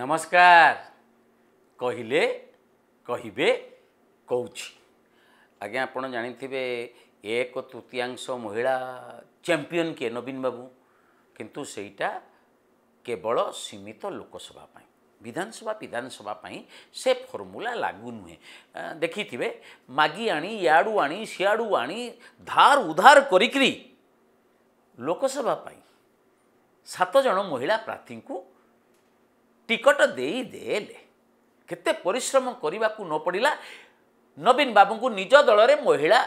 ନମସ୍କାର କହିଲେ କହିବେ କହୁଛି ଆଜ୍ଞା ଆପଣ ଜାଣିଥିବେ ଏକ ତୃତୀୟାଂଶ ମହିଳା ଚାମ୍ପିଅନ୍ କିଏ ନବୀନ ବାବୁ କିନ୍ତୁ ସେଇଟା କେବଳ ସୀମିତ ଲୋକସଭା ପାଇଁ ବିଧାନସଭା ବିଧାନସଭା ପାଇଁ ସେ ଫର୍ମୁଲା ଲାଗୁ ନୁହେଁ ଦେଖିଥିବେ ମାଗି ଆଣି ଇଆଡ଼ୁ ଆଣି ସିଆଡ଼ୁ ଆଣି ଧାର ଉଧାର କରିକିରି ଲୋକସଭା ପାଇଁ ସାତ ଜଣ ମହିଳା ପ୍ରାର୍ଥୀଙ୍କୁ ଟିକଟ ଦେଇଦେଲେ କେତେ ପରିଶ୍ରମ କରିବାକୁ ନ ପଡ଼ିଲା ନବୀନ ବାବୁଙ୍କୁ ନିଜ ଦଳରେ ମହିଳା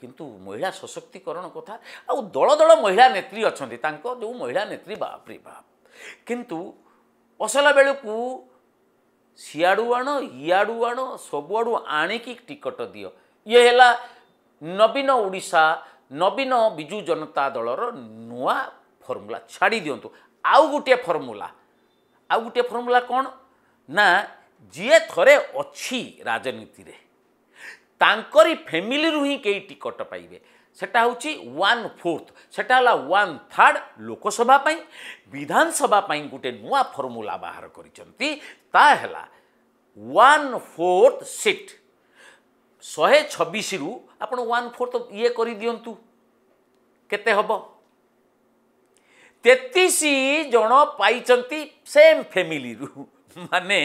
କିନ୍ତୁ ମହିଳା ସଶକ୍ତିକରଣ କଥା ଆଉ ଦଳ ଦଳ ମହିଳା ନେତ୍ରୀ ଅଛନ୍ତି ତାଙ୍କ ଯେଉଁ ମହିଳା ନେତ୍ରୀ ବାପରେ ବାପ କିନ୍ତୁ ଅସଲ ବେଳକୁ ସିଆଡ଼ୁ ଆଣ ଇଆଡ଼ୁ ଆଣ ସବୁଆଡ଼ୁ ଆଣିକି ଟିକଟ ଦିଅ ଇଏ ହେଲା ନବୀନ ଓଡ଼ିଶା ନବୀନ ବିଜୁ ଜନତା ଦଳର ନୂଆ ଫର୍ମୁଲା ଛାଡ଼ି ଦିଅନ୍ତୁ ଆଉ ଗୋଟିଏ ଫର୍ମୁଲା ଆଉ ଗୋଟିଏ ଫର୍ମୁଲା କ'ଣ ନା ଯିଏ ଥରେ ଅଛି ରାଜନୀତିରେ ତାଙ୍କରି ଫ୍ୟାମିଲିରୁ ହିଁ କେହି ଟିକଟ ପାଇବେ ସେଟା ହେଉଛି ୱାନ୍ ଫୋର୍ଥ ସେଟା ହେଲା ୱାନ୍ ଥାର୍ଡ଼ ଲୋକସଭା ପାଇଁ ବିଧାନସଭା ପାଇଁ ଗୋଟେ ନୂଆ ଫର୍ମୁଲା ବାହାର କରିଛନ୍ତି ତା ହେଲା ୱାନ୍ ଫୋର୍ଥ ସିଟ୍ ଶହେ ଛବିଶରୁ ଆପଣ ୱାନ୍ ଫୋର୍ଥ ଇଏ କରିଦିଅନ୍ତୁ କେତେ ହେବ ତେତିଶ ଜଣ ପାଇଛନ୍ତି ସେମ୍ ଫ୍ୟାମିଲିରୁ ମାନେ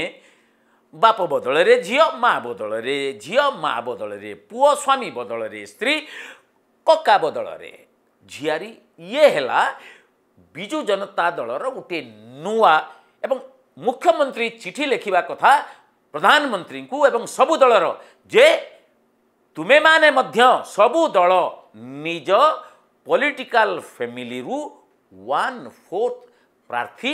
ବାପ ବଦଳରେ ଝିଅ ମା' ବଦଳରେ ଝିଅ ମା' ବଦଳରେ ପୁଅ ସ୍ୱାମୀ ବଦଳରେ ସ୍ତ୍ରୀ କକା ବଦଳରେ ଝିଆରୀ ଇଏ ହେଲା ବିଜୁ ଜନତା ଦଳର ଗୋଟିଏ ନୂଆ ଏବଂ ମୁଖ୍ୟମନ୍ତ୍ରୀ ଚିଠି ଲେଖିବା କଥା ପ୍ରଧାନମନ୍ତ୍ରୀଙ୍କୁ ଏବଂ ସବୁ ଦଳର ଯେ ତୁମେମାନେ ମଧ୍ୟ ସବୁ ଦଳ ନିଜ ପଲିଟିକାଲ ଫ୍ୟାମିଲିରୁ ୱାନ୍ ଫୋର୍ଥ ପ୍ରାର୍ଥୀ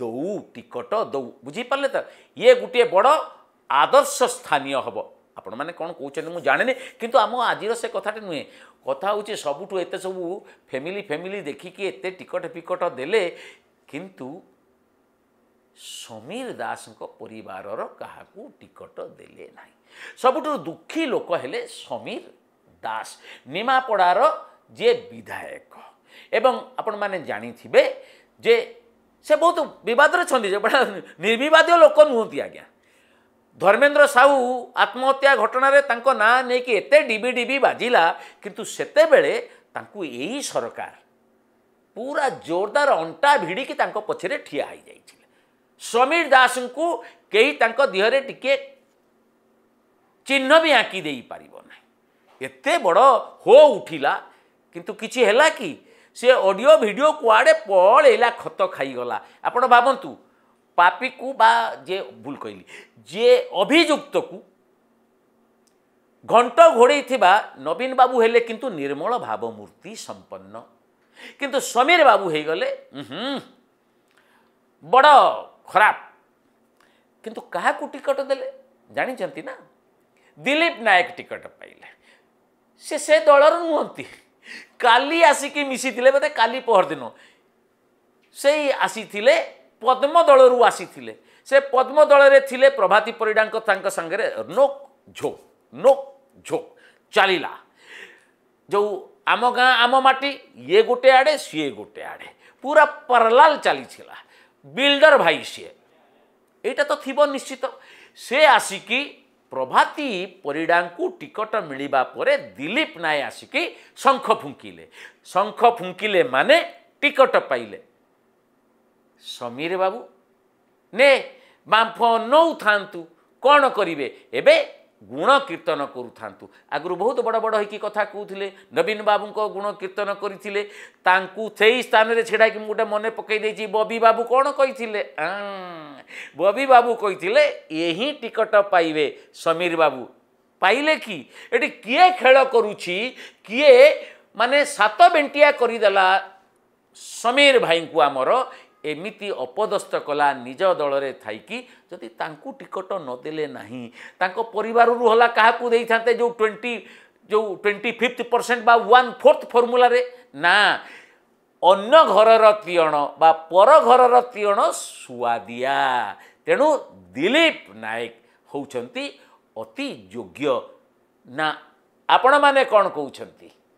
ଦେଉ ଟିକଟ ଦେଉ ବୁଝିପାରିଲେ ତ ଇଏ ଗୋଟିଏ ବଡ଼ ଆଦର୍ଶ ସ୍ଥାନୀୟ ହେବ ଆପଣମାନେ କ'ଣ କହୁଛନ୍ତି ମୁଁ ଜାଣିନି କିନ୍ତୁ ଆମ ଆଜିର ସେ କଥାଟି ନୁହେଁ କଥା ହେଉଛି ସବୁଠୁ ଏତେ ସବୁ ଫ୍ୟାମିଲି ଫ୍ୟାମିଲି ଦେଖିକି ଏତେ ଟିକଟ ଫିକଟ ଦେଲେ କିନ୍ତୁ ସମୀର ଦାସଙ୍କ ପରିବାରର କାହାକୁ ଟିକଟ ଦେଲେ ନାହିଁ ସବୁଠାରୁ ଦୁଃଖୀ ଲୋକ ହେଲେ ସମୀର ଦାସ ନିମାପଡ଼ାର ଯିଏ ବିଧାୟକ ଏବଂ ଆପଣମାନେ ଜାଣିଥିବେ ଯେ ସେ ବହୁତ ବିବାଦରେ ଅଛନ୍ତି ଯେଉଁଟା ନିର୍ବିବାଦୀୟ ଲୋକ ନୁହନ୍ତି ଆଜ୍ଞା ଧର୍ମେନ୍ଦ୍ର ସାହୁ ଆତ୍ମହତ୍ୟା ଘଟଣାରେ ତାଙ୍କ ନାଁ ନେଇକି ଏତେ ଡିବି ଡିବି ବାଜିଲା କିନ୍ତୁ ସେତେବେଳେ ତାଙ୍କୁ ଏଇ ସରକାର ପୁରା ଜୋରଦାର ଅଣ୍ଟା ଭିଡ଼ିକି ତାଙ୍କ ପଛରେ ଠିଆ ହୋଇଯାଇଥିଲେ ସମୀର ଦାସଙ୍କୁ କେହି ତାଙ୍କ ଦେହରେ ଟିକିଏ ଚିହ୍ନ ବି ଆଙ୍କି ଦେଇପାରିବ ନାହିଁ ଏତେ ବଡ଼ ହୋ ଉଠିଲା କିନ୍ତୁ କିଛି ହେଲା କି ସେ ଅଡ଼ିଓ ଭିଡ଼ିଓ କୁଆଡ଼େ ପଳେଇଲା ଖତ ଖାଇଗଲା ଆପଣ ଭାବନ୍ତୁ ପାପିକୁ ବା ଯେ ଭୁଲ କହିଲି ଯେ ଅଭିଯୁକ୍ତକୁ ଘଣ୍ଟ ଘୋଡ଼େଇଥିବା ନବୀନ ବାବୁ ହେଲେ କିନ୍ତୁ ନିର୍ମଳ ଭାବମୂର୍ତ୍ତି ସମ୍ପନ୍ନ କିନ୍ତୁ ସମୀର ବାବୁ ହେଇଗଲେ ବଡ଼ ଖରାପ କିନ୍ତୁ କାହାକୁ ଟିକଟ ଦେଲେ ଜାଣିଛନ୍ତି ନା ଦିଲ୍ଲୀପ ନାୟକ ଟିକଟ ପାଇଲେ ସେ ସେ ଦଳର ନୁହନ୍ତି କାଲି ଆସିକି ମିଶିଥିଲେ ବୋଧେ କାଲି ପହରଦିନ ସେଇ ଆସିଥିଲେ ପଦ୍ମ ଦଳରୁ ଆସିଥିଲେ ସେ ପଦ୍ମ ଦଳରେ ଥିଲେ ପ୍ରଭାତୀ ପରିଡ଼ାଙ୍କ ତାଙ୍କ ସାଙ୍ଗରେ ନୋକ୍ ଝୋକ୍ ନୋକ୍ ଝୋକ୍ ଚାଲିଲା ଯେଉଁ ଆମ ଗାଁ ଆମ ମାଟି ଇଏ ଗୋଟେ ଆଡ଼େ ସିଏ ଗୋଟେ ଆଡ଼େ ପୁରା ପାରଲାଲ ଚାଲିଥିଲା ବିଲ୍ଡର ଭାଇ ସିଏ ଏଇଟା ତ ଥିବ ନିଶ୍ଚିତ ସେ ଆସିକି ପ୍ରଭାତୀ ପରିଡ଼ାଙ୍କୁ ଟିକଟ ମିଳିବା ପରେ ଦିଲୀପ ନାୟ ଆସିକି ଶଙ୍ଖ ଫୁଙ୍କିଲେ ଶଙ୍ଖ ଫୁଙ୍କିଲେ ମାନେ ଟିକଟ ପାଇଲେ ସମୀର ବାବୁ ନେ ବାମ୍ଫ ନଉଥାନ୍ତୁ କ'ଣ କରିବେ ଏବେ ଗୁଣ କୀର୍ତ୍ତନ କରୁଥାନ୍ତୁ ଆଗରୁ ବହୁତ ବଡ଼ ବଡ଼ ହୋଇକି କଥା କହୁଥିଲେ ନବୀନ ବାବୁଙ୍କ ଗୁଣ କୀର୍ତ୍ତନ କରିଥିଲେ ତାଙ୍କୁ ସେଇ ସ୍ଥାନରେ ଛିଡ଼ା ହେଇକି ମୁଁ ଗୋଟେ ମନେ ପକାଇ ଦେଇଛି ବବି ବାବୁ କ'ଣ କହିଥିଲେ ବବି ବାବୁ କହିଥିଲେ ଏହି ଟିକଟ ପାଇବେ ସମୀର ବାବୁ ପାଇଲେ କି ଏଠି କିଏ ଖେଳ କରୁଛି କିଏ ମାନେ ସାତ ବେଣ୍ଟିଆ କରିଦେଲା ସମୀର ଭାଇଙ୍କୁ ଆମର ଏମିତି ଅପଦସ୍ଥ କଲା ନିଜ ଦଳରେ ଥାଇକି ଯଦି ତାଙ୍କୁ ଟିକଟ ନଦେଲେ ନାହିଁ ତାଙ୍କ ପରିବାରରୁ ହେଲା କାହାକୁ ଦେଇଥାନ୍ତେ ଯେଉଁ ଟ୍ୱେଣ୍ଟି ଯେଉଁ ଟ୍ୱେଣ୍ଟି ଫିଫ୍ଥ ପରସେଣ୍ଟ ବା ୱାନ୍ ଫୋର୍ଥ ଫର୍ମୁଲାରେ ନା অন্য ঘরর তিয়ণ বা পর ঘরর তিয়ণ সুয়াদিয়া তেণু দিলীপ নায়ক হচ্ছেন অতি যোগ্য না আপন মানে কণ কৌঁচ